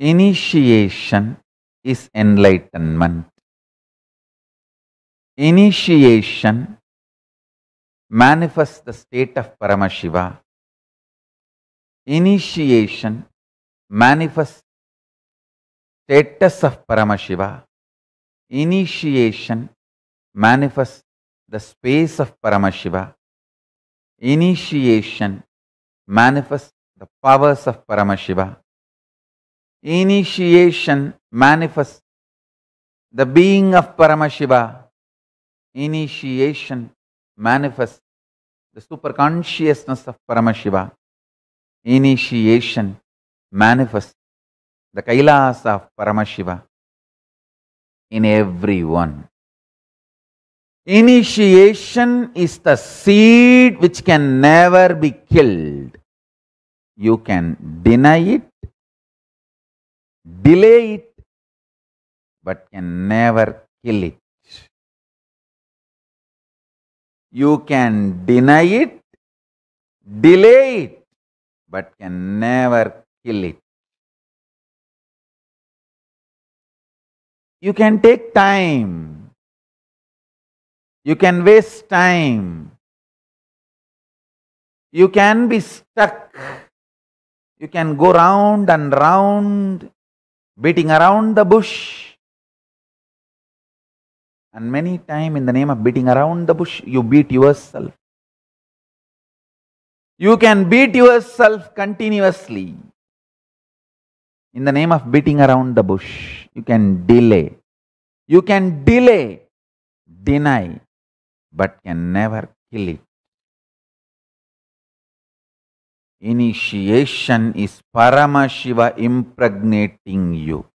Initiation is enlightenment. Initiation manifests the state of Paramashiva. Initiation manifests status of Paramashiva. Initiation manifests the space of Paramashiva. Initiation manifests the powers of Paramashiva initiation manifests the being of Paramashiva. Initiation manifests the superconsciousness of Paramashiva. Initiation manifests the Kailasa of Paramashiva in everyone. Initiation is the seed which can never be killed. You can deny it delay it but can never kill it. You can deny it, delay it, but can never kill it. You can take time, you can waste time, you can be stuck, you can go round and round beating around the bush. And many time in the name of beating around the bush, you beat yourself. You can beat yourself continuously. In the name of beating around the bush, you can delay. You can delay, deny, but can never kill it. initiation is Paramashiva impregnating you.